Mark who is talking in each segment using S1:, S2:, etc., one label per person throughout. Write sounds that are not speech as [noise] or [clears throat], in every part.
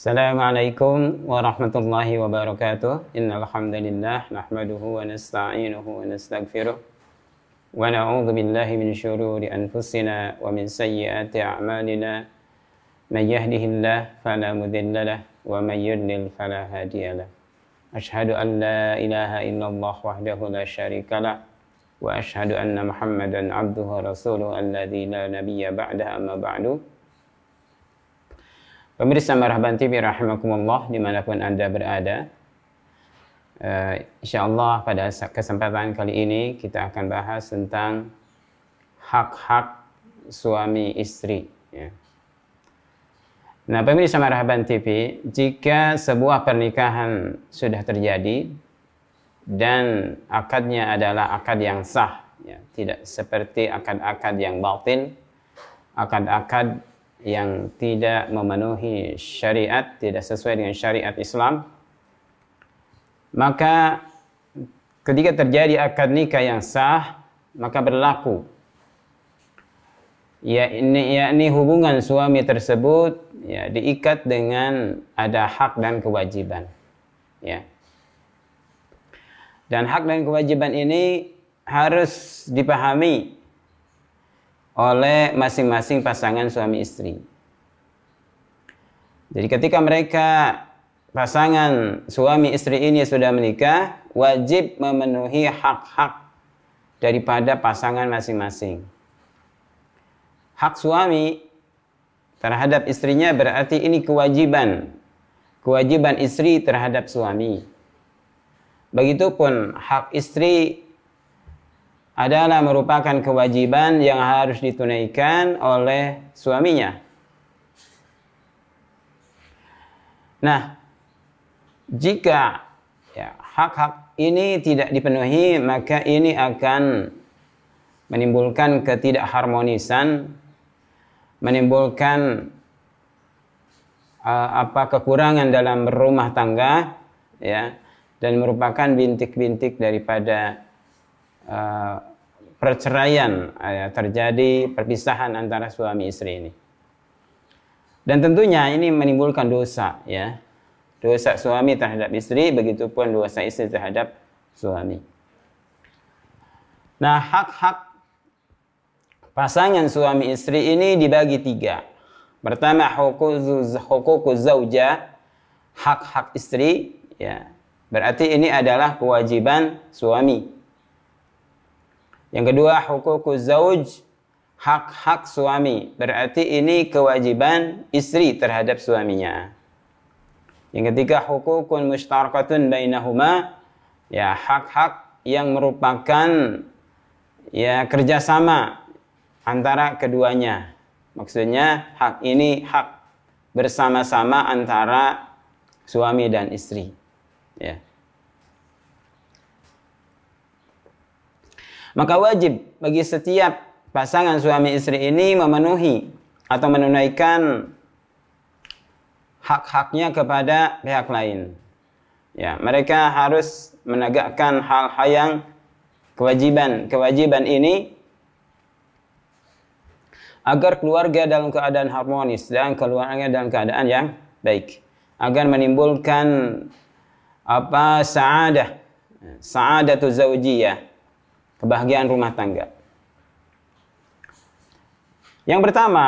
S1: السلام عليكم ورحمة الله وبركاته إن الحمد لله نحمده ونستعينه ونستغفره ونعوذ بالله من شرور أنفسنا ومن سيئات أعمالنا من يهده الله فلا مذل له ومن يضلل فلا هادي له أشهد أن لا إله إلا الله وحده لا شريك له وأشهد أن محمدا عبده ورسوله الذي لا نبي بعده أما بعد Pemirsa Marhaban TV rahimakumullah dimanapun Anda berada. Uh, eh, insya pada kesempatan kali ini kita akan bahas tentang hak-hak suami istri. Ya. Nah pemirsa Marhaban TV, jika sebuah pernikahan sudah terjadi dan akadnya adalah akad yang sah, ya, tidak seperti akad-akad yang batin, akad-akad yang tidak memenuhi syariat, tidak sesuai dengan syariat Islam, maka ketika terjadi akad nikah yang sah, maka berlaku yakni yakni hubungan suami tersebut ya diikat dengan ada hak dan kewajiban ya dan hak dan kewajiban ini harus dipahami oleh masing-masing pasangan suami istri. Jadi ketika mereka pasangan suami istri ini sudah menikah, wajib memenuhi hak-hak daripada pasangan masing-masing. Hak suami terhadap istrinya berarti ini kewajiban. Kewajiban istri terhadap suami. Begitupun hak istri adalah merupakan kewajiban yang harus ditunaikan oleh suaminya. Nah, jika hak ya, hak-hak ini tidak dipenuhi, maka ini akan menimbulkan ketidakharmonisan, menimbulkan uh, apa kekurangan dalam rumah tangga, ya, dan merupakan bintik-bintik daripada Eh, perceraian ya, terjadi perpisahan antara suami istri ini. Dan tentunya ini menimbulkan dosa ya. Dosa suami terhadap istri begitu pun dosa istri terhadap suami. Nah, hak-hak pasangan suami istri ini dibagi tiga. Pertama, hukuku zauja, hak-hak istri. Ya. Berarti ini adalah kewajiban suami yang kedua, hukuku zauj, hak-hak suami. Berarti ini kewajiban istri terhadap suaminya. Yang ketiga, hukukun mustarqatun bainahuma, ya hak-hak yang merupakan ya kerjasama antara keduanya. Maksudnya hak ini hak bersama-sama antara suami dan istri. Ya. Maka wajib bagi setiap pasangan suami istri ini memenuhi atau menunaikan hak-haknya kepada pihak lain. Ya, mereka harus menegakkan hal-hal yang kewajiban. Kewajiban ini agar keluarga dalam keadaan harmonis dan keluarga dalam keadaan yang baik agar menimbulkan apa saadah saadatu zaujiyah kebahagiaan rumah tangga. Yang pertama,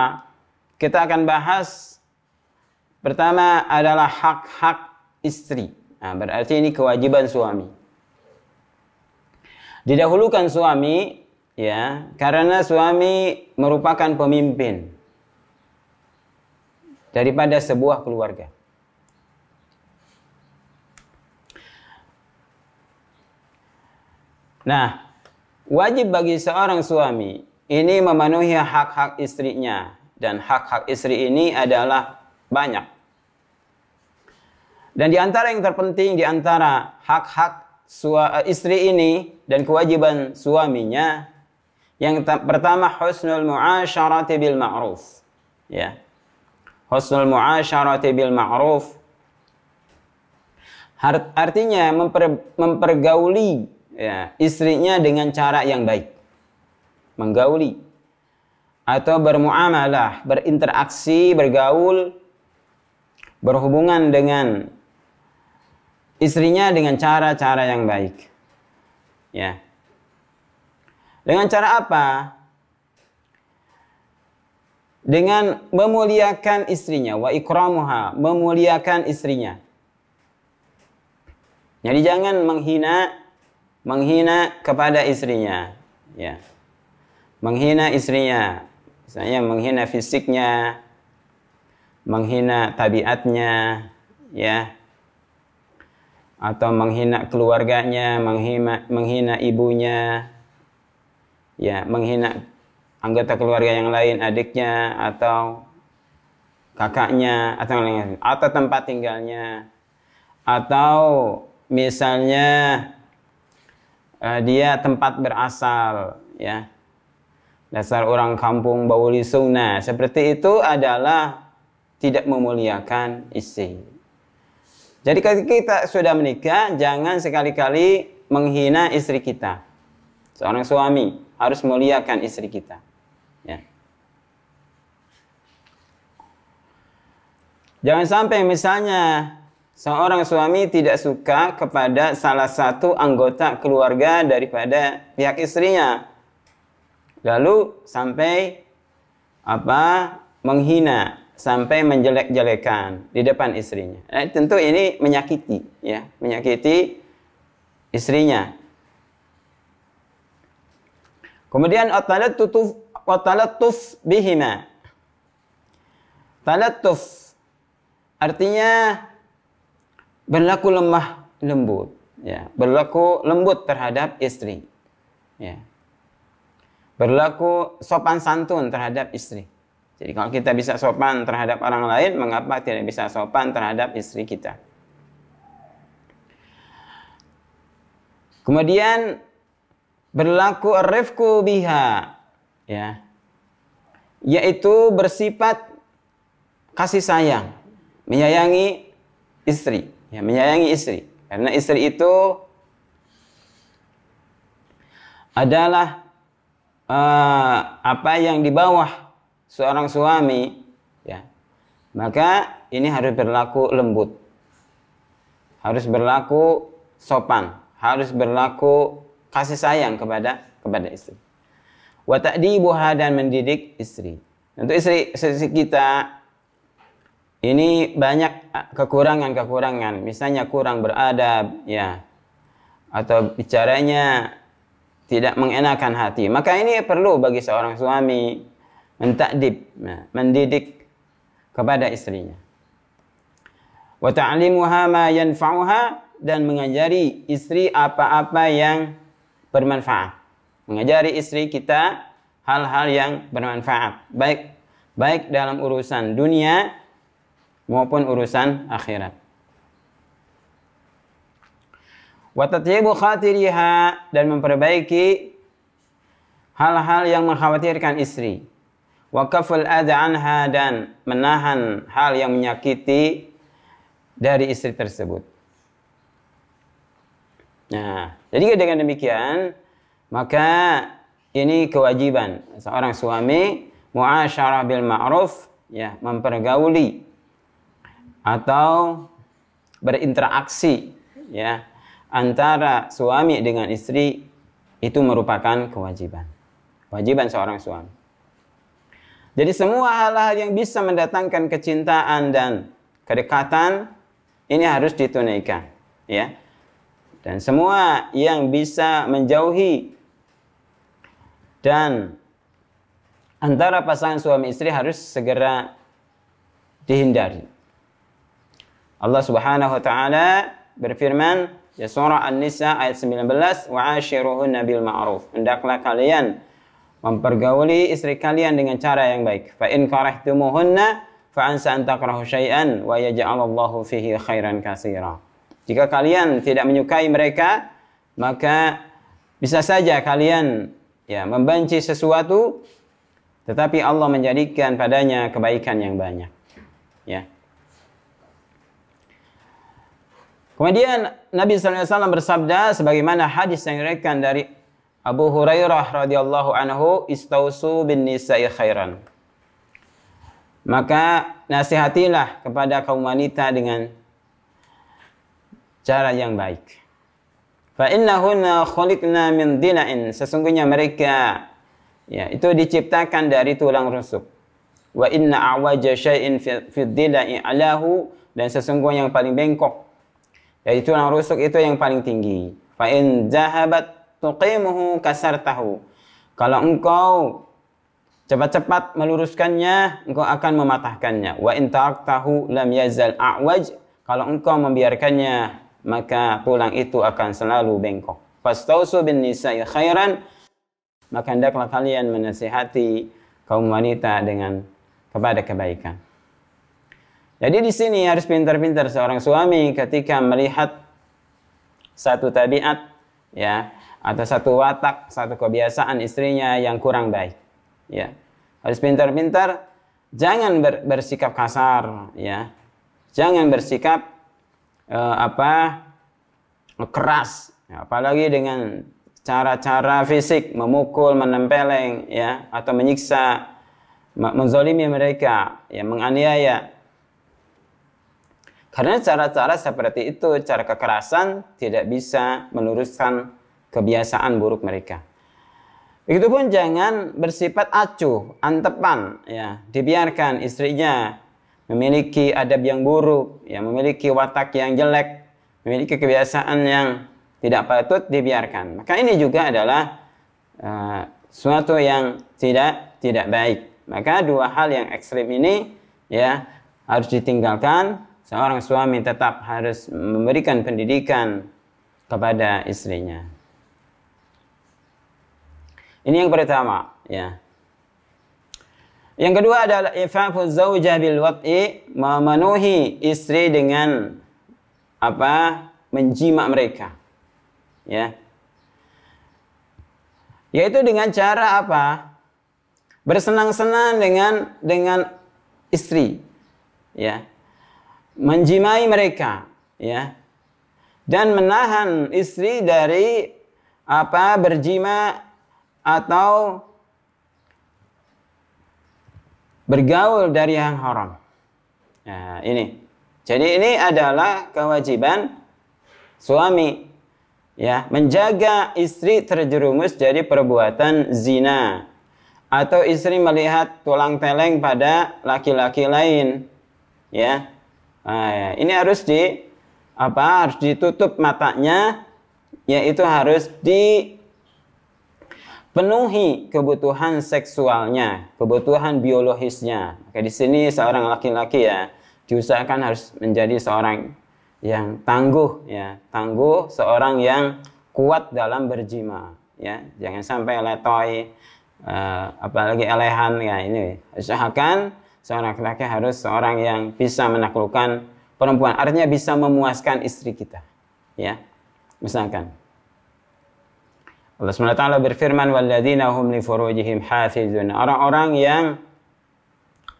S1: kita akan bahas pertama adalah hak-hak istri. Nah, berarti ini kewajiban suami. Didahulukan suami ya, karena suami merupakan pemimpin daripada sebuah keluarga. Nah, Wajib bagi seorang suami ini memenuhi hak-hak istrinya dan hak-hak istri ini adalah banyak. Dan di antara yang terpenting di antara hak-hak eh, istri ini dan kewajiban suaminya yang pertama husnul muasyarati bil ma'ruf. Ya. Husnul muasyarati bil ma'ruf artinya memper, mempergauli ya, istrinya dengan cara yang baik, menggauli atau bermuamalah, berinteraksi, bergaul, berhubungan dengan istrinya dengan cara-cara yang baik. Ya. Dengan cara apa? Dengan memuliakan istrinya wa ikramuha, memuliakan istrinya. Jadi jangan menghina menghina kepada istrinya ya menghina istrinya misalnya menghina fisiknya menghina tabiatnya ya atau menghina keluarganya menghina menghina ibunya ya menghina anggota keluarga yang lain adiknya atau kakaknya atau atau tempat tinggalnya atau misalnya uh, dia tempat berasal ya dasar orang kampung bauli sunnah seperti itu adalah tidak memuliakan istri jadi ketika kita sudah menikah jangan sekali-kali menghina istri kita seorang suami harus memuliakan istri kita ya jangan sampai misalnya seorang suami tidak suka kepada salah satu anggota keluarga daripada pihak istrinya. Lalu sampai apa? menghina, sampai menjelek-jelekan di depan istrinya. Eh, tentu ini menyakiti, ya, menyakiti istrinya. Kemudian tutuf, tuf bihina. bihima. tuf artinya berlaku lemah lembut ya berlaku lembut terhadap istri ya berlaku sopan santun terhadap istri jadi kalau kita bisa sopan terhadap orang lain mengapa tidak bisa sopan terhadap istri kita kemudian berlaku arifku biha ya yaitu bersifat kasih sayang menyayangi istri Ya, menyayangi istri. Karena istri itu adalah uh, apa yang di bawah seorang suami, ya. Maka ini harus berlaku lembut. Harus berlaku sopan, harus berlaku kasih sayang kepada kepada istri. Wa ta'dibuha dan mendidik istri. Untuk istri, istri kita ini banyak kekurangan-kekurangan, misalnya kurang beradab, ya, atau bicaranya tidak mengenakan hati. Maka ini perlu bagi seorang suami mentakdib, ya, mendidik kepada istrinya. Wa ta'limuha ma yanfa'uha dan mengajari istri apa-apa yang bermanfaat. Mengajari istri kita hal-hal yang bermanfaat, baik baik dalam urusan dunia maupun urusan akhirat. Watatyibu khatiriha dan memperbaiki hal-hal yang mengkhawatirkan istri. Wakaful ad'anha dan menahan hal yang menyakiti dari istri tersebut. Nah, jadi dengan demikian, maka ini kewajiban seorang suami muasyarah bil ma'ruf ya mempergauli atau berinteraksi ya antara suami dengan istri itu merupakan kewajiban. Kewajiban seorang suami. Jadi semua hal-hal yang bisa mendatangkan kecintaan dan kedekatan ini harus ditunaikan, ya. Dan semua yang bisa menjauhi dan antara pasangan suami istri harus segera dihindari. Allah Subhanahu wa taala berfirman ya surah An-Nisa ayat 19 wa ashiruhunna bil ma'ruf hendaklah kalian mempergauli istri kalian dengan cara yang baik fa in karahtumuhunna fa ansa an takrahu syai'an wa yaj'alallahu fihi khairan katsira jika kalian tidak menyukai mereka maka bisa saja kalian ya membenci sesuatu tetapi Allah menjadikan padanya kebaikan yang banyak ya Kemudian Nabi SAW bersabda sebagaimana hadis yang diriwayatkan dari Abu Hurairah radhiyallahu anhu, "Istausu bin nisa'i khairan." Maka nasihatilah kepada kaum wanita dengan cara yang baik. Fa innahunna khuliqna min dina'in. Sesungguhnya mereka ya, itu diciptakan dari tulang rusuk. Wa inna awaja syai'in fi dina'i alahu dan sesungguhnya yang paling bengkok Ya itu orang rusuk itu yang paling tinggi fa in zahabat tuqimuhu kasartahu kalau engkau cepat-cepat meluruskannya engkau akan mematahkannya wa in taqtahu lam yazal a'waj kalau engkau membiarkannya maka tulang itu akan selalu bengkok fastausu bin nisa'i khairan maka hendaklah kalian menasihati kaum wanita dengan kepada kebaikan jadi di sini harus pintar-pintar seorang suami ketika melihat satu tabiat ya atau satu watak, satu kebiasaan istrinya yang kurang baik. Ya. Harus pintar-pintar jangan ber, bersikap kasar ya. Jangan bersikap uh, apa keras ya, apalagi dengan cara-cara fisik memukul, menempeleng ya atau menyiksa menzolimi mereka, ya menganiaya karena cara-cara seperti itu, cara kekerasan tidak bisa meluruskan kebiasaan buruk mereka. Begitupun jangan bersifat acuh, antepan, ya, dibiarkan istrinya memiliki adab yang buruk, ya, memiliki watak yang jelek, memiliki kebiasaan yang tidak patut dibiarkan. Maka ini juga adalah uh, suatu yang tidak tidak baik. Maka dua hal yang ekstrim ini ya harus ditinggalkan seorang suami tetap harus memberikan pendidikan kepada istrinya. Ini yang pertama, ya. Yang kedua adalah ifafu zauja bil wat'i memenuhi istri dengan apa? menjima mereka. Ya. Yaitu dengan cara apa? Bersenang-senang dengan dengan istri. Ya menjimai mereka ya dan menahan istri dari apa berjima atau bergaul dari yang haram. Nah, ini. Jadi ini adalah kewajiban suami ya, menjaga istri terjerumus dari perbuatan zina atau istri melihat tulang teleng pada laki-laki lain ya Nah, ini harus di apa? Harus ditutup matanya, yaitu harus dipenuhi kebutuhan seksualnya, kebutuhan biologisnya. Oke, di sini seorang laki-laki ya diusahakan harus menjadi seorang yang tangguh ya, tangguh seorang yang kuat dalam berjima ya. Jangan sampai letoy uh, apalagi elehan ya ini. Usahakan seorang laki-laki harus seorang yang bisa menaklukkan perempuan. Artinya bisa memuaskan istri kita. Ya. Misalkan Allah SWT berfirman walladzina hum li furujihim Orang-orang yang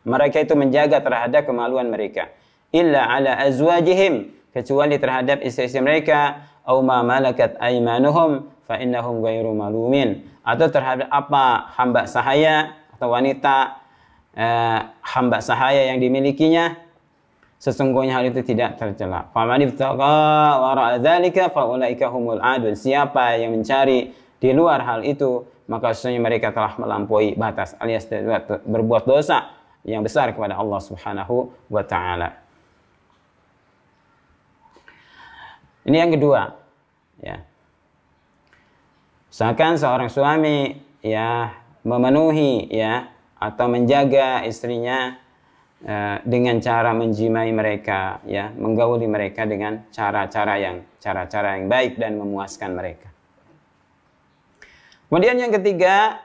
S1: mereka itu menjaga terhadap kemaluan mereka illa ala azwajihim kecuali terhadap istri-istri mereka au ma malakat aimanuhum fa innahum ghairu malumin atau terhadap apa hamba sahaya atau wanita eh, hamba sahaya yang dimilikinya sesungguhnya hal itu tidak tercela. Faman ibtaqa wara'a dzalika faulaika humul adul Siapa yang mencari di luar hal itu, maka sesungguhnya mereka telah melampaui batas alias berbuat dosa yang besar kepada Allah Subhanahu wa taala. Ini yang kedua, ya. Seakan seorang suami ya memenuhi ya atau menjaga istrinya eh, dengan cara menjimai mereka ya menggauli mereka dengan cara-cara yang cara-cara yang baik dan memuaskan mereka kemudian yang ketiga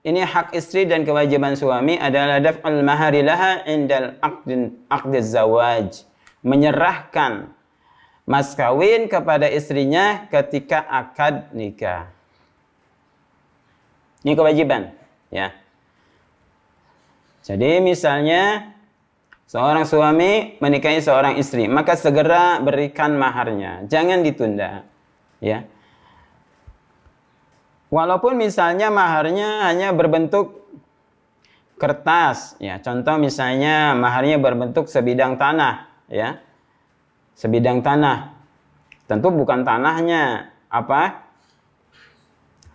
S1: ini hak istri dan kewajiban suami adalah daf'ul mahari laha indal aqdin zawaj menyerahkan mas kawin kepada istrinya ketika akad nikah ini kewajiban ya jadi misalnya seorang suami menikahi seorang istri, maka segera berikan maharnya, jangan ditunda, ya. Walaupun misalnya maharnya hanya berbentuk kertas, ya. Contoh misalnya maharnya berbentuk sebidang tanah, ya. Sebidang tanah. Tentu bukan tanahnya, apa?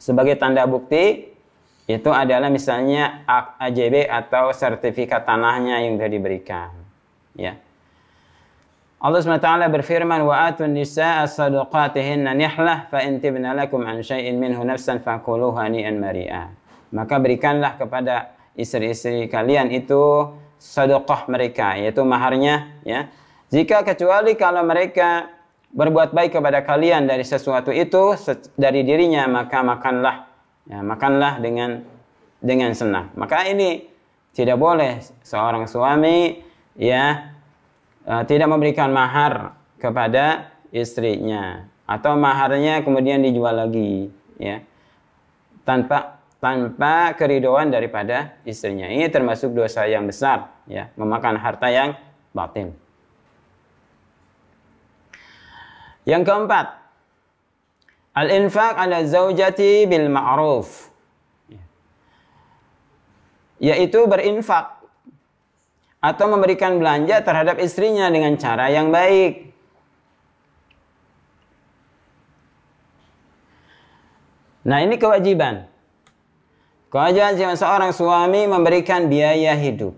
S1: Sebagai tanda bukti itu adalah misalnya AJB atau sertifikat tanahnya yang sudah diberikan. Ya. Allah SWT berfirman wa atun nisaa sadaqatihinna nihlah fa in tibna lakum an shayin minhu nafsan fakuluhu hani'an mari'a. Maka berikanlah kepada istri-istri kalian itu sedekah mereka yaitu maharnya ya. Jika kecuali kalau mereka berbuat baik kepada kalian dari sesuatu itu dari dirinya maka makanlah Ya, makanlah dengan dengan senang. Maka ini tidak boleh seorang suami ya e, tidak memberikan mahar kepada istrinya atau maharnya kemudian dijual lagi ya tanpa tanpa keridoan daripada istrinya ini termasuk dosa yang besar ya memakan harta yang batin yang keempat Al-infaq ala zaujati bil ma'ruf. Ya. Yaitu berinfak atau memberikan belanja terhadap istrinya dengan cara yang baik. Nah, ini kewajiban. Kewajiban seorang suami memberikan biaya hidup.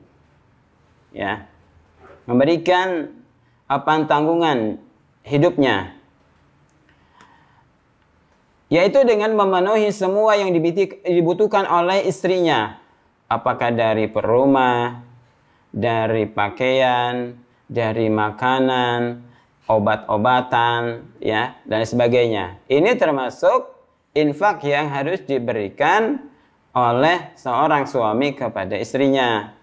S1: Ya. Memberikan apa tanggungan hidupnya yaitu dengan memenuhi semua yang dibutuhkan oleh istrinya, apakah dari perumah, dari pakaian, dari makanan, obat-obatan, ya, dan sebagainya. Ini termasuk infak yang harus diberikan oleh seorang suami kepada istrinya.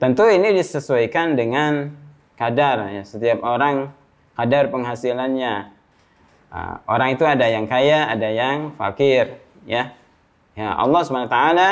S1: Tentu ini disesuaikan dengan kadar ya, setiap orang kadar penghasilannya Nah, orang itu ada yang kaya, ada yang fakir, ya. Ya, Allah Subhanahu wa taala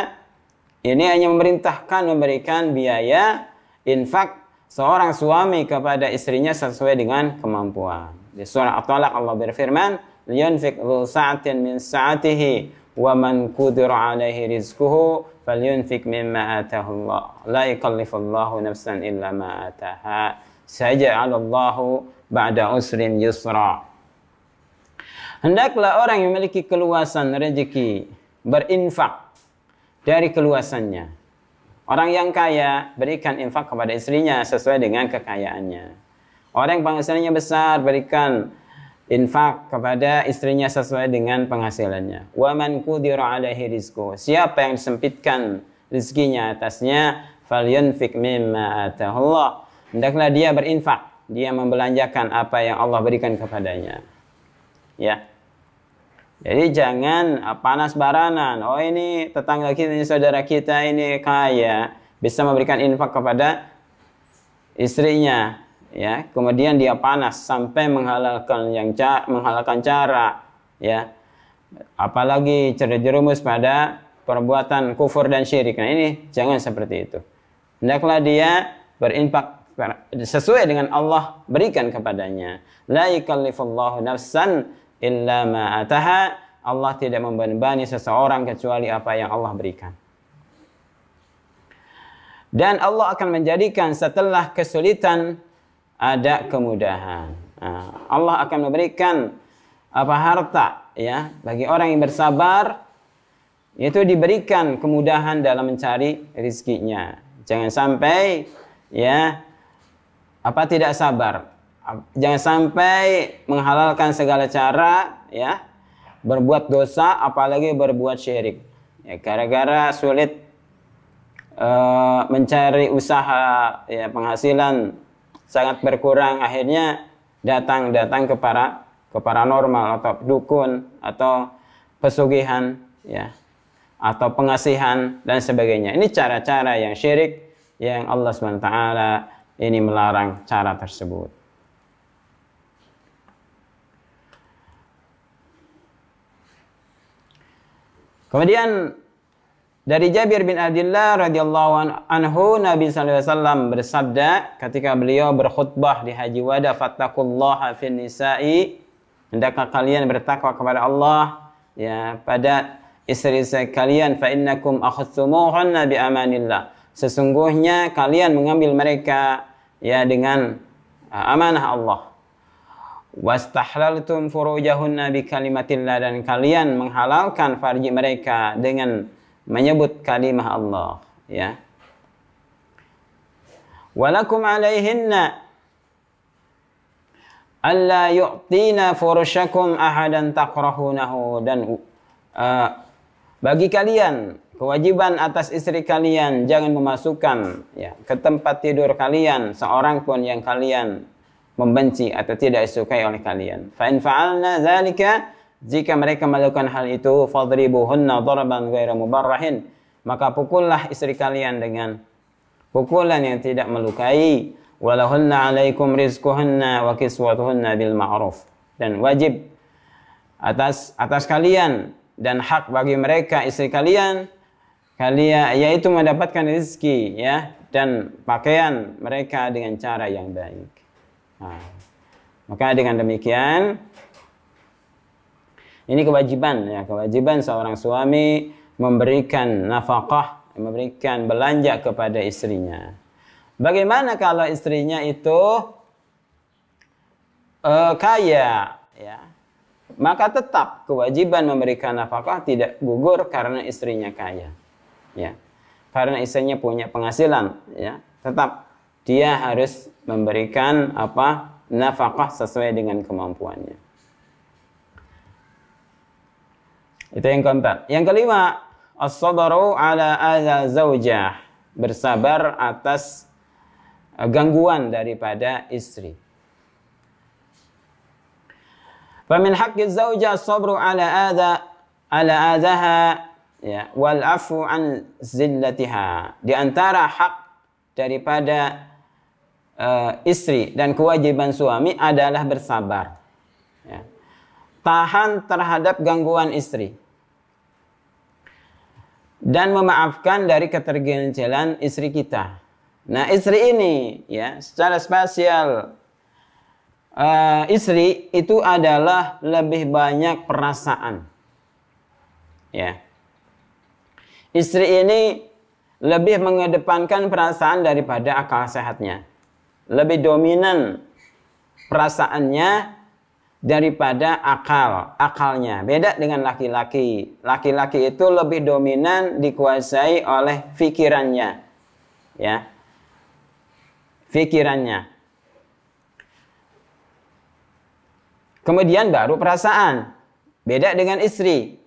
S1: ini hanya memerintahkan memberikan biaya infak seorang suami kepada istrinya sesuai dengan kemampuan. Di surah At-Talaq Allah berfirman, "Liyunfiq dzu sa'atin min sa'atihi wa man qudira alaihi rizquhu falyunfiq mimma ataahu Allah la yukallifullahu nafsan illa ma ataaha." Saja 'ala Allahu ba'da usrin yusra Hendaklah orang yang memiliki keluasan rezeki berinfak dari keluasannya. Orang yang kaya berikan infak kepada istrinya sesuai dengan kekayaannya. Orang yang penghasilannya besar berikan infak kepada istrinya sesuai dengan penghasilannya. Wa man qudira alaihi rizqu. Siapa yang disempitkan rezekinya atasnya, falyunfik mimma atahullah. Hendaklah dia berinfak, dia membelanjakan apa yang Allah berikan kepadanya ya. Jadi jangan ah, panas baranan Oh ini tetangga kita, ini saudara kita ini kaya, bisa memberikan infak kepada istrinya, ya. Kemudian dia panas sampai menghalalkan yang cara, menghalalkan cara, ya. Apalagi terjerumus pada perbuatan kufur dan syirik. Nah ini jangan seperti itu. Hendaklah dia berinfak sesuai dengan Allah berikan kepadanya. La yukallifullahu nafsan illa ataha. Allah tidak membebani seseorang kecuali apa yang Allah berikan. Dan Allah akan menjadikan setelah kesulitan ada kemudahan. Ah, Allah akan memberikan apa harta ya bagi orang yang bersabar yaitu diberikan kemudahan dalam mencari rizkinya. Jangan sampai ya apa tidak sabar jangan sampai menghalalkan segala cara ya berbuat dosa apalagi berbuat syirik ya gara-gara sulit e, mencari usaha ya penghasilan sangat berkurang akhirnya datang datang ke para ke paranormal atau dukun atau pesugihan ya atau pengasihan dan sebagainya ini cara-cara yang syirik yang Allah SWT ini melarang cara tersebut Kemudian dari Jabir bin Abdullah radhiyallahu anhu Nabi sallallahu alaihi wasallam bersabda ketika beliau berkhutbah di Haji Wada fattaqullaha fin nisa'i hendaklah kalian bertakwa kepada Allah ya pada istri-istri kalian fa innakum akhadtumuhunna bi amanillah sesungguhnya kalian mengambil mereka ya dengan uh, amanah Allah wastahlaltum furujahunna bi kalimatillah dan kalian menghalalkan farji mereka dengan menyebut kalimah Allah ya walakum alaihinna alla yu'tina furushakum ahadan takrahunahu dan uh, bagi kalian kewajiban atas istri kalian jangan memasukkan ya ke tempat tidur kalian seorang pun yang kalian membenci atau tidak disukai oleh kalian. Fa in fa'alna dzalika jika mereka melakukan hal itu fadribuhunna darban ghaira mubarrahin maka pukullah istri kalian dengan pukulan yang tidak melukai walahunna alaikum rizquhunna wa kiswatuhunna bil ma'ruf dan wajib atas atas kalian dan hak bagi mereka istri kalian kalian yaitu mendapatkan rezeki ya dan pakaian mereka dengan cara yang baik. Nah, maka dengan demikian ini kewajiban ya, kewajiban seorang suami memberikan nafkah, memberikan belanja kepada istrinya. Bagaimana kalau istrinya itu uh, kaya ya? Maka tetap kewajiban memberikan nafkah tidak gugur karena istrinya kaya. Ya. Karena istrinya punya penghasilan ya. Tetap dia harus memberikan apa nafkah sesuai dengan kemampuannya. Itu yang keempat. Yang kelima, as sabaru ala adza zaujah. Bersabar atas eh, gangguan daripada istri. Famin haqqi zaujah sabru ala adza ala adzaha ya wal afu an zillatiha. Di antara hak daripada uh, istri dan kewajiban suami adalah bersabar. Ya. Tahan terhadap gangguan istri dan memaafkan dari ketergencelan istri kita. Nah, istri ini ya secara spasial uh, eh, istri itu adalah lebih banyak perasaan. Ya. Istri ini lebih mengedepankan perasaan daripada akal sehatnya lebih dominan perasaannya daripada akal, akalnya. Beda dengan laki-laki. Laki-laki itu lebih dominan dikuasai oleh pikirannya. Ya. Pikirannya. Kemudian baru perasaan. Beda dengan istri.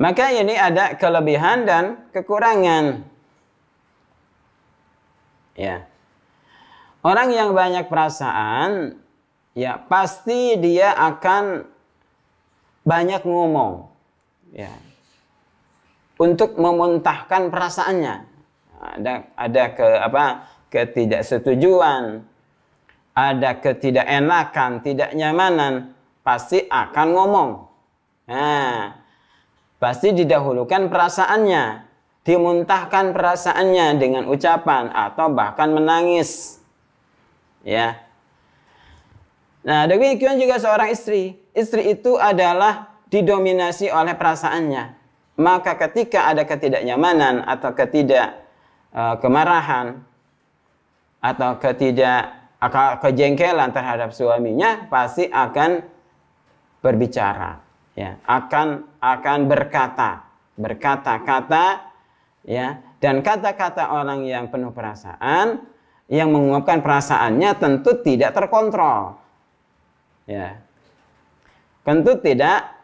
S1: Maka ini ada kelebihan dan kekurangan ya orang yang banyak perasaan ya pasti dia akan banyak ngomong ya untuk memuntahkan perasaannya ada ada ke apa ketidaksetujuan ada ketidakenakan tidak nyamanan pasti akan ngomong nah pasti didahulukan perasaannya dimuntahkan perasaannya dengan ucapan atau bahkan menangis. Ya. Nah, demikian juga seorang istri. Istri itu adalah didominasi oleh perasaannya. Maka ketika ada ketidaknyamanan atau ketidak eh, kemarahan atau ketidak kejengkelan terhadap suaminya pasti akan berbicara ya akan akan berkata berkata-kata ya dan kata-kata orang yang penuh perasaan yang menguapkan perasaannya tentu tidak terkontrol ya tentu tidak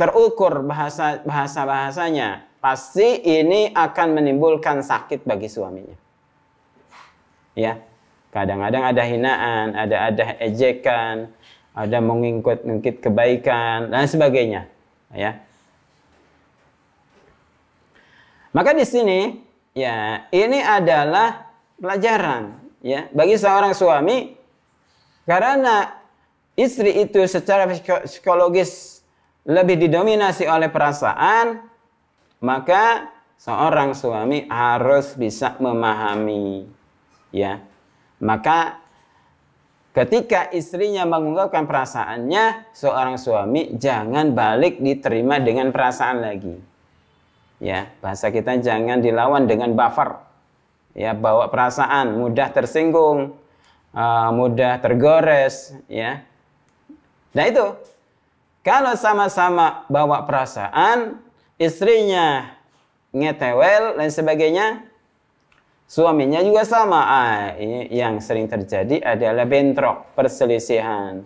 S1: terukur bahasa bahasa bahasanya pasti ini akan menimbulkan sakit bagi suaminya ya kadang-kadang ada hinaan ada ada ejekan ada mengingkut-ngingkit kebaikan dan sebagainya ya Maka di sini ya ini adalah pelajaran ya bagi seorang suami karena istri itu secara psikologis lebih didominasi oleh perasaan maka seorang suami harus bisa memahami ya maka ketika istrinya mengungkapkan perasaannya seorang suami jangan balik diterima dengan perasaan lagi ya bahasa kita jangan dilawan dengan buffer ya bawa perasaan mudah tersinggung uh, mudah tergores ya nah itu kalau sama-sama bawa perasaan istrinya ngetewel dan sebagainya suaminya juga sama ah, yang sering terjadi adalah bentrok perselisihan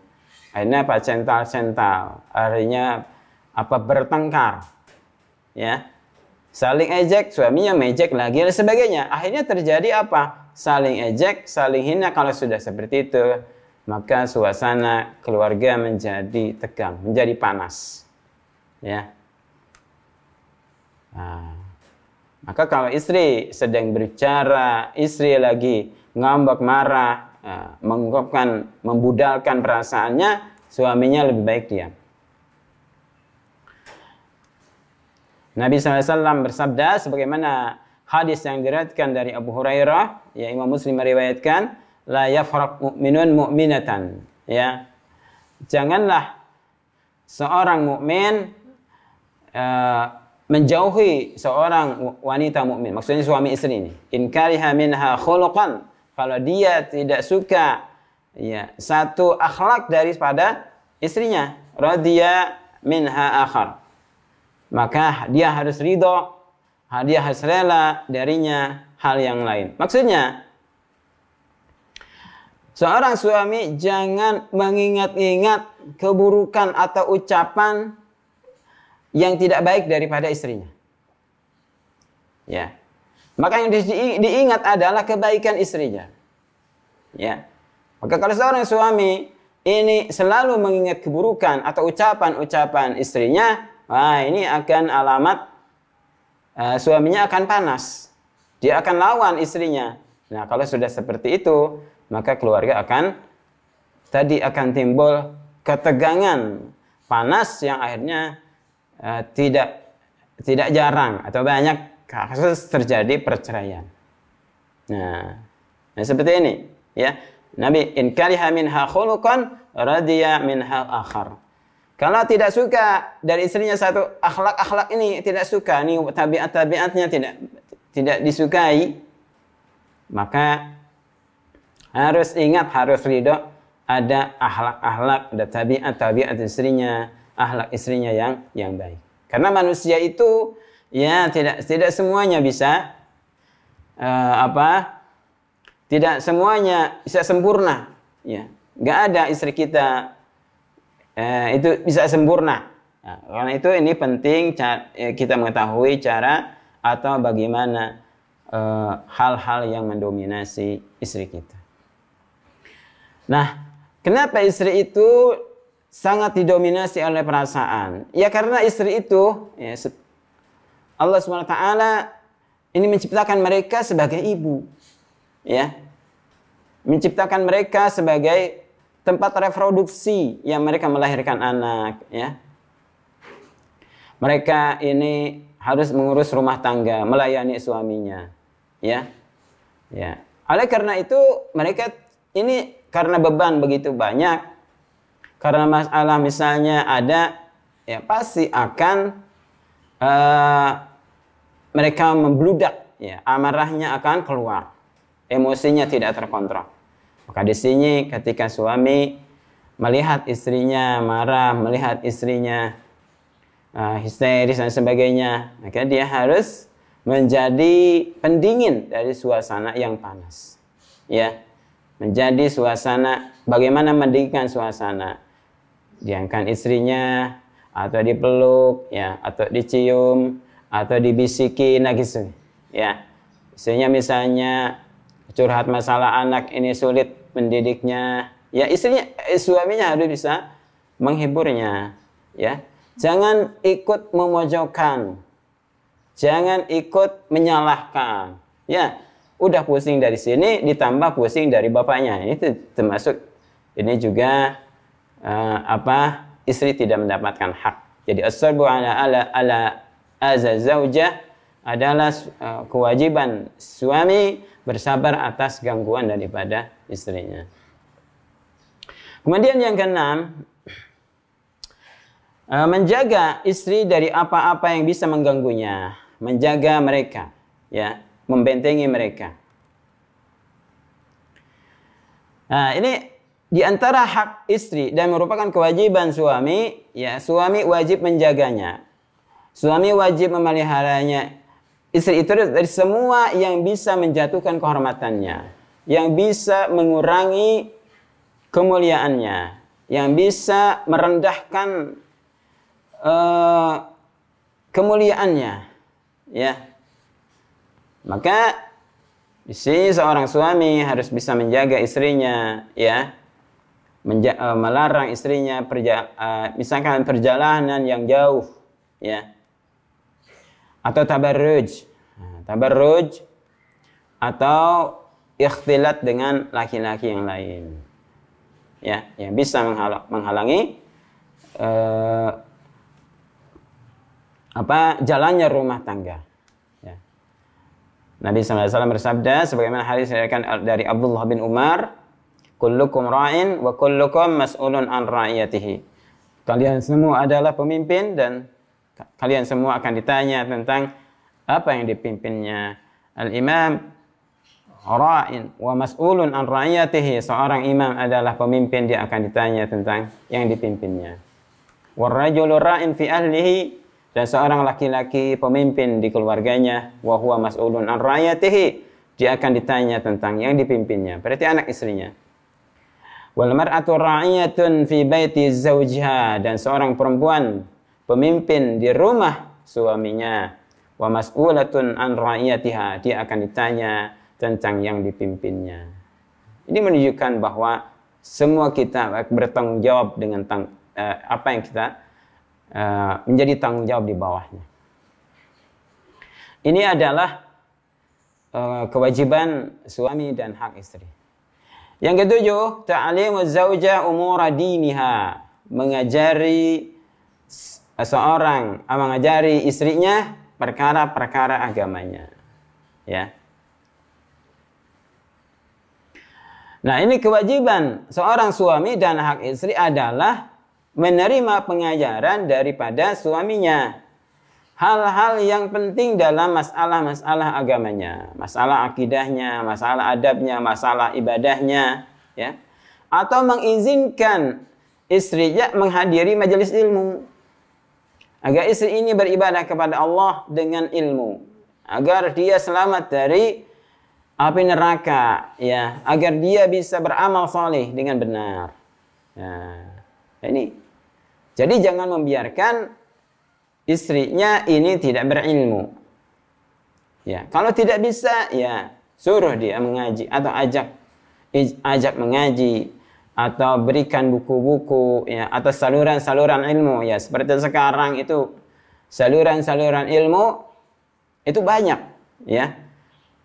S1: akhirnya apa cental cental akhirnya apa bertengkar ya saling ejek, suaminya mejek lagi dan sebagainya. Akhirnya terjadi apa? Saling ejek, saling hina kalau sudah seperti itu, maka suasana keluarga menjadi tegang, menjadi panas. Ya. Nah, maka kalau istri sedang berbicara, istri lagi ngambek marah, ah, mengungkapkan, membudalkan perasaannya, suaminya lebih baik diam. Nabi SAW bersabda sebagaimana hadis yang diriwayatkan dari Abu Hurairah, ya Imam Muslim meriwayatkan, la yafraq mu'minun mu'minatan, ya. Janganlah seorang mukmin uh, menjauhi seorang wanita mukmin, maksudnya suami istri ini. In kariha minha khuluqan, kalau dia tidak suka ya satu akhlak daripada istrinya, radhiya minha akhar maka dia harus ridho, dia harus rela darinya hal yang lain. Maksudnya, seorang suami jangan mengingat-ingat keburukan atau ucapan yang tidak baik daripada istrinya. Ya. Maka yang diingat adalah kebaikan istrinya. Ya. Maka kalau seorang suami ini selalu mengingat keburukan atau ucapan-ucapan istrinya, Wah, ini akan alamat uh, suaminya akan panas. Dia akan lawan istrinya. Nah, kalau sudah seperti itu, maka keluarga akan tadi akan timbul ketegangan, panas yang akhirnya uh, tidak tidak jarang atau banyak kasus terjadi perceraian. Nah, nah seperti ini, ya. Nabi in kariha minha khuluqan radiya minha akhar. Kalau tidak suka dari istrinya satu akhlak-akhlak ini tidak suka nih tabiat-tabiatnya tidak tidak disukai, maka harus ingat harus ridho ada akhlak-akhlak ada tabiat-tabiat istrinya, akhlak istrinya yang yang baik. Karena manusia itu ya tidak tidak semuanya bisa uh, apa? Tidak semuanya bisa sempurna, ya. Gak ada istri kita eh, itu bisa sempurna. Ya, karena itu ini penting eh, kita mengetahui cara atau bagaimana eh, hal-hal eh, yang mendominasi istri kita. Nah, kenapa istri itu sangat didominasi oleh perasaan? Ya karena istri itu ya, Allah SWT ini menciptakan mereka sebagai ibu. Ya. Menciptakan mereka sebagai tempat reproduksi yang mereka melahirkan anak ya. Mereka ini harus mengurus rumah tangga, melayani suaminya ya. Ya. Oleh karena itu mereka ini karena beban begitu banyak karena masalah misalnya ada ya pasti akan uh, mereka membludak ya amarahnya akan keluar emosinya tidak terkontrol maka di sini ketika suami melihat istrinya marah, melihat istrinya uh, histeris dan sebagainya, maka dia harus menjadi pendingin dari suasana yang panas. Ya, menjadi suasana bagaimana mendinginkan suasana. Diangkat istrinya atau dipeluk ya, atau dicium atau dibisiki nah gitu. Ya. Istrinya misalnya curhat masalah anak ini sulit mendidiknya. Ya istrinya, eh, suaminya harus bisa menghiburnya. Ya, jangan ikut memojokkan, jangan ikut menyalahkan. Ya, udah pusing dari sini, ditambah pusing dari bapaknya. Itu termasuk ini juga uh, apa istri tidak mendapatkan hak. Jadi asal bu ala ala ala aza adalah uh, kewajiban suami bersabar atas gangguan daripada istrinya. Kemudian yang keenam, [clears throat] eh, menjaga istri dari apa-apa yang bisa mengganggunya, menjaga mereka, ya, membentengi mereka. Nah, ini di antara hak istri dan merupakan kewajiban suami, ya, suami wajib menjaganya. Suami wajib memeliharanya Istri itu dari semua yang bisa menjatuhkan kehormatannya, yang bisa mengurangi kemuliaannya, yang bisa merendahkan uh, kemuliaannya, ya. Maka di sini seorang suami harus bisa menjaga istrinya, ya. Menja eh, melarang istrinya perja uh, misalkan perjalanan yang jauh, ya atau tabarruj. Nah, tabarruj atau ikhtilat dengan laki-laki yang lain. Ya, yang bisa menghalang, menghalangi uh, apa jalannya rumah tangga. Ya. Nabi SAW bersabda sebagaimana hadis dari Abdullah bin Umar, "Kullukum ra'in wa kullukum mas'ulun an ra'iyatihi." Kalian semua adalah pemimpin dan Kalian semua akan ditanya tentang apa yang dipimpinnya. Al-Imam ra'in wa mas'ulun an ra'iyatihi. Seorang imam adalah pemimpin dia akan ditanya tentang yang dipimpinnya. Warajulu ra'in fi ahlihi dan seorang laki-laki pemimpin di keluarganya wa huwa mas'ulun an ra'iyatihi. Dia akan ditanya tentang yang dipimpinnya, berarti anak istrinya. Wal mar'atu ra'iyatun fi baiti zawjiha dan seorang perempuan pemimpin di rumah suaminya. Wa mas'ulatun an ra'iyatiha, dia akan ditanya tentang yang dipimpinnya. Ini menunjukkan bahwa semua kita bertanggung jawab dengan tang, uh, apa yang kita uh, menjadi tanggung jawab di bawahnya. Ini adalah uh, kewajiban suami dan hak istri. Yang ketujuh, ta'limu zaujah umura diniha, mengajari seorang mengajari istrinya perkara-perkara agamanya. Ya. Nah, ini kewajiban seorang suami dan hak istri adalah menerima pengajaran daripada suaminya. Hal-hal yang penting dalam masalah-masalah agamanya, masalah akidahnya, masalah adabnya, masalah ibadahnya, ya. Atau mengizinkan istrinya menghadiri majelis ilmu. Agar istri ini beribadah kepada Allah dengan ilmu. Agar dia selamat dari api neraka. ya Agar dia bisa beramal soleh dengan benar. Ya. Ini. Jadi jangan membiarkan istrinya ini tidak berilmu. Ya, kalau tidak bisa ya suruh dia mengaji atau ajak ajak mengaji atau berikan buku-buku ya atau saluran-saluran ilmu ya seperti sekarang itu saluran-saluran ilmu itu banyak ya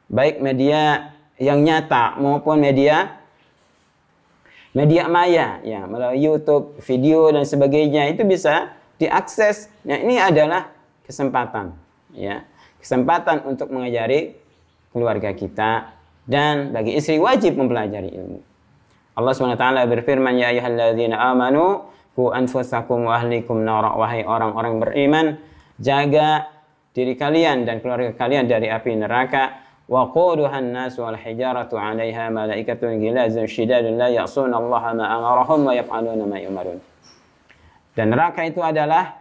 S1: baik media yang nyata maupun media media maya ya melalui YouTube, video dan sebagainya itu bisa diakses. ya ini adalah kesempatan ya. Kesempatan untuk mengajari keluarga kita dan bagi istri wajib mempelajari ilmu. Allah SWT berfirman, Ya ayuhalladzina amanu, ku anfusakum wa ahlikum nara. Wahai orang-orang beriman, jaga diri kalian dan keluarga kalian dari api neraka. Wa quduhan nas wal hijaratu alaiha malaikatun gilazun syidadun la ya'suna allaha ma'amarahum wa yaf'aluna ma'yumarun. yumarun. Dan neraka itu adalah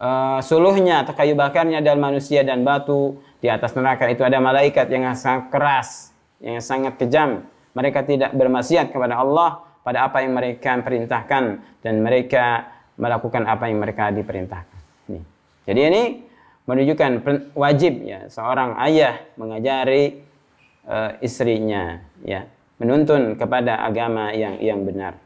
S1: uh, suluhnya atau kayu bakarnya dan manusia dan batu. Di atas neraka itu ada malaikat yang sangat keras, yang sangat kejam mereka tidak bermaksiat kepada Allah pada apa yang mereka perintahkan dan mereka melakukan apa yang mereka diperintahkan. Ini. Jadi ini menunjukkan wajib ya seorang ayah mengajari uh, istrinya ya menuntun kepada agama yang yang benar.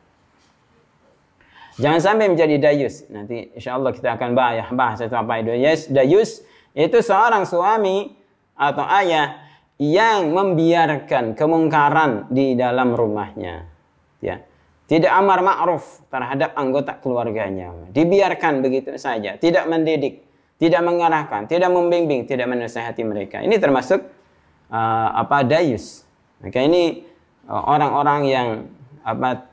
S1: Jangan sampai menjadi dayus. Nanti insya Allah kita akan bahas, bahas itu apa itu dayus. Dayus itu seorang suami atau ayah yang membiarkan kemungkaran di dalam rumahnya ya tidak amar ma'ruf terhadap anggota keluarganya dibiarkan begitu saja tidak mendidik tidak mengarahkan tidak membimbing tidak menasihati mereka ini termasuk uh, apa dayus maka ini uh, orang-orang uh, yang apa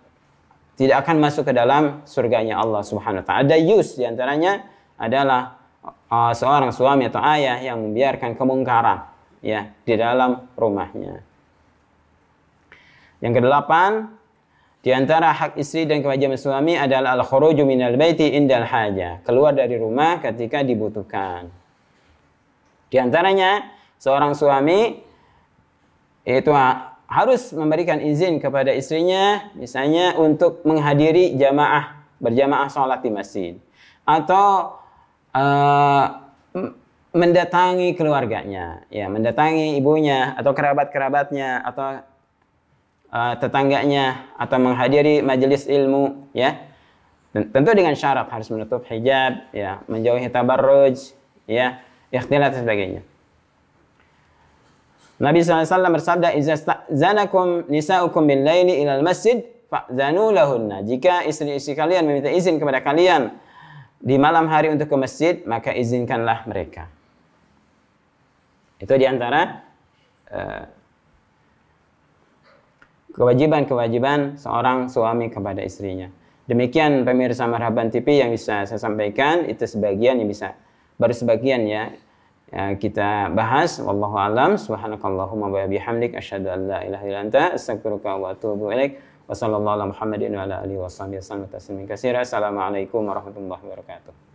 S1: tidak akan masuk ke dalam surganya Allah Subhanahu wa taala dayus diantaranya adalah uh, seorang suami atau ayah yang membiarkan kemungkaran ya di dalam rumahnya. Yang kedelapan, di antara hak istri dan kewajiban suami adalah al-khuruju minal baiti indal haja, keluar dari rumah ketika dibutuhkan. Di antaranya seorang suami itu harus memberikan izin kepada istrinya misalnya untuk menghadiri jamaah berjamaah sholat di masjid atau uh, mendatangi keluarganya, ya mendatangi ibunya atau kerabat-kerabatnya atau uh, tetangganya atau menghadiri majelis ilmu, ya. Tentu dengan syarat harus menutup hijab, ya, menjauhi tabarruj, ya, ikhtilat dan sebagainya. Nabi SAW bersabda, "Iza zanakum nisa'ukum bil laili ilal masjid fa'zanu lahunna." Jika istri-istri kalian meminta izin kepada kalian di malam hari untuk ke masjid, maka izinkanlah mereka. Itu diantara uh, eh, kewajiban-kewajiban seorang suami kepada istrinya. Demikian pemirsa Marhaban TV yang bisa saya sampaikan, itu sebagian yang bisa baru sebagian ya, ya, kita bahas wallahu alam subhanakallahumma wa bihamdik asyhadu an la ilaha illa anta astaghfiruka wa atubu ilaik wa sallallahu ala muhammadin wa ala alihi wa wasallam taslimin katsira warahmatullahi wabarakatuh